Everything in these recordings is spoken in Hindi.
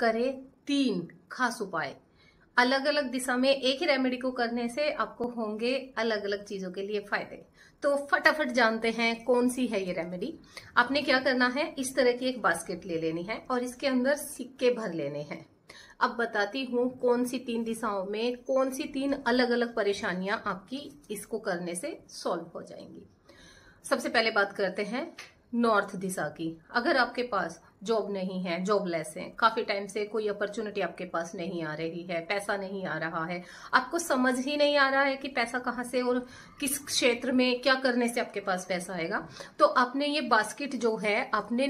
करें तीन खास उपाय अलग अलग दिशा में एक ही रेमेडी को करने से आपको होंगे अलग अलग चीजों के लिए फायदे तो फटाफट जानते हैं कौन सी है ये रेमेडी आपने क्या करना है इस तरह की एक बास्केट ले लेनी है और इसके अंदर सिक्के भर लेने हैं अब बताती हूं कौन सी तीन दिशाओं में कौन सी तीन अलग अलग परेशानियां आपकी इसको करने से सॉल्व हो जाएंगी सबसे पहले बात करते हैं नॉर्थ दिशा की अगर आपके पास जॉब नहीं है जॉबलेस हैं काफ़ी टाइम से कोई अपॉर्चुनिटी आपके पास नहीं आ रही है पैसा नहीं आ रहा है आपको समझ ही नहीं आ रहा है कि पैसा कहाँ से और किस क्षेत्र में क्या करने से आपके पास पैसा आएगा तो आपने ये बास्केट जो है आपने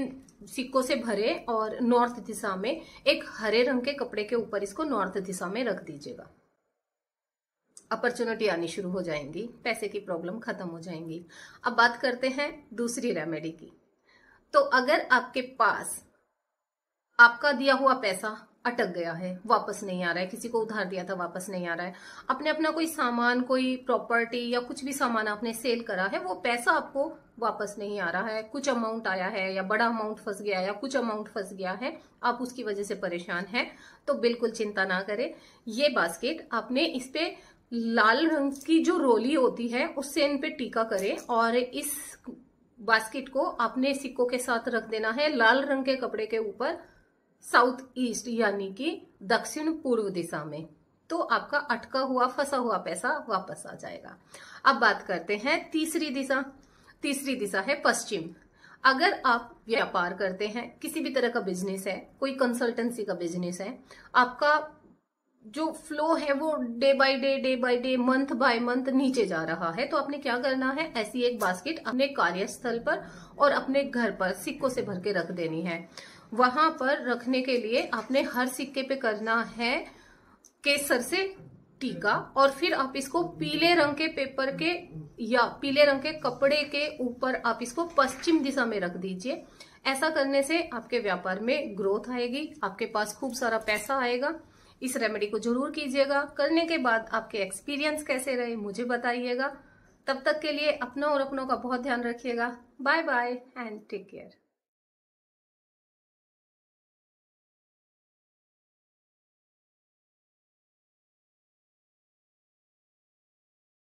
सिक्कों से भरे और नॉर्थ दिशा में एक हरे रंग के कपड़े के ऊपर इसको नॉर्थ दिशा में रख दीजिएगा अपॉर्चुनिटी आनी शुरू हो जाएंगी पैसे की प्रॉब्लम खत्म हो जाएंगी अब बात करते हैं दूसरी रेमेडी की तो अगर आपके पास आपका दिया हुआ पैसा अटक गया है वापस नहीं आ रहा है किसी को उधार दिया था वापस नहीं आ रहा है आपने अपना कोई सामान कोई प्रॉपर्टी या कुछ भी सामान आपने सेल करा है वो पैसा आपको वापस नहीं आ रहा है कुछ अमाउंट आया है या बड़ा अमाउंट फंस गया है या कुछ अमाउंट फंस गया है आप उसकी वजह से परेशान है तो बिल्कुल चिंता ना करें ये बास्केट आपने इस पे लाल रंग की जो रोली होती है उससे इन पे टीका करें और इस बास्केट को अपने सिक्कों के साथ रख देना है लाल रंग के कपड़े के ऊपर साउथ ईस्ट यानी कि दक्षिण पूर्व दिशा में तो आपका अटका हुआ फंसा हुआ पैसा वापस आ जाएगा अब बात करते हैं तीसरी दिशा तीसरी दिशा है पश्चिम अगर आप व्यापार करते हैं किसी भी तरह का बिजनेस है कोई कंसल्टेंसी का बिजनेस है आपका जो फ्लो है वो day by day day by day month by month नीचे जा रहा है तो आपने क्या करना है ऐसी एक बास्केट अपने कार्यस्थल पर और अपने घर पर सिक्कों से भर के रख देनी है वहां पर रखने के लिए आपने हर सिक्के पे करना है केसर से टीका और फिर आप इसको पीले रंग के पेपर के या पीले रंग के कपड़े के ऊपर आप इसको पश्चिम दिशा में रख दीजिए ऐसा करने से आपके व्यापार में ग्रोथ आएगी आपके पास खूब सारा पैसा आएगा इस रेमेडी को जरूर कीजिएगा करने के बाद आपके एक्सपीरियंस कैसे रहे मुझे बताइएगा तब तक के लिए अपनों और अपनों का बहुत ध्यान रखिएगा bye bye and take care